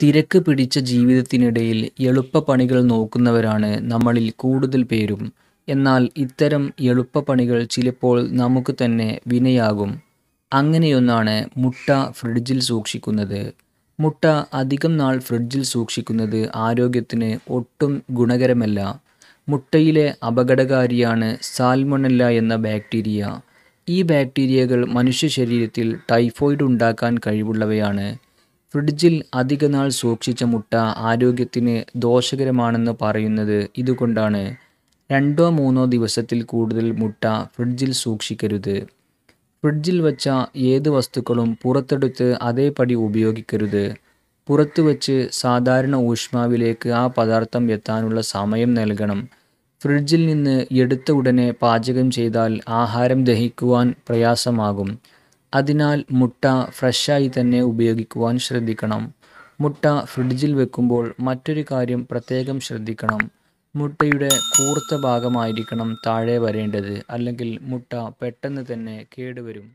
തിരക്ക് പിടിച്ച ജീവിതത്തിനിടയിൽ എളുപ്പപ്പണികൾ നോക്കുന്നവരാണ് നമ്മളിൽ കൂടുതൽ പേരും എന്നാൽ ഇത്തരം എളുപ്പപ്പണികൾ ചിലപ്പോൾ നമുക്ക് തന്നെ വിനയാകും അങ്ങനെയൊന്നാണ് മുട്ട ഫ്രിഡ്ജിൽ സൂക്ഷിക്കുന്നത് മുട്ട അധികം നാൾ ഫ്രിഡ്ജിൽ സൂക്ഷിക്കുന്നത് ആരോഗ്യത്തിന് ഒട്ടും ഗുണകരമല്ല മുട്ടയിലെ അപകടകാരിയാണ് സാൽമൊണല്ല എന്ന ബാക്ടീരിയ ഈ ബാക്ടീരിയകൾ മനുഷ്യ ശരീരത്തിൽ ടൈഫോയിഡ് ഉണ്ടാക്കാൻ കഴിവുള്ളവയാണ് ഫ്രിഡ്ജിൽ അധികനാൾ സൂക്ഷിച്ച മുട്ട ആരോഗ്യത്തിന് ദോഷകരമാണെന്ന് പറയുന്നത് ഇതുകൊണ്ടാണ് രണ്ടോ മൂന്നോ ദിവസത്തിൽ കൂടുതൽ മുട്ട ഫ്രിഡ്ജിൽ സൂക്ഷിക്കരുത് ഫ്രിഡ്ജിൽ വച്ച ഏത് വസ്തുക്കളും പുറത്തെടുത്ത് അതേപടി ഉപയോഗിക്കരുത് പുറത്തു വച്ച് സാധാരണ ഊഷ്മാവിലേക്ക് ആ പദാർത്ഥം എത്താനുള്ള സമയം നൽകണം ഫ്രിഡ്ജിൽ നിന്ന് എടുത്ത ഉടനെ പാചകം ചെയ്താൽ ആഹാരം ദഹിക്കുവാൻ പ്രയാസമാകും അതിനാൽ മുട്ട ഫ്രഷായി തന്നെ ഉപയോഗിക്കുവാൻ ശ്രദ്ധിക്കണം മുട്ട ഫ്രിഡ്ജിൽ വെക്കുമ്പോൾ മറ്റൊരു കാര്യം പ്രത്യേകം ശ്രദ്ധിക്കണം മുട്ടയുടെ കൂർത്ത ഭാഗമായിരിക്കണം താഴെ വരേണ്ടത് അല്ലെങ്കിൽ മുട്ട പെട്ടെന്ന് തന്നെ കേടുവരും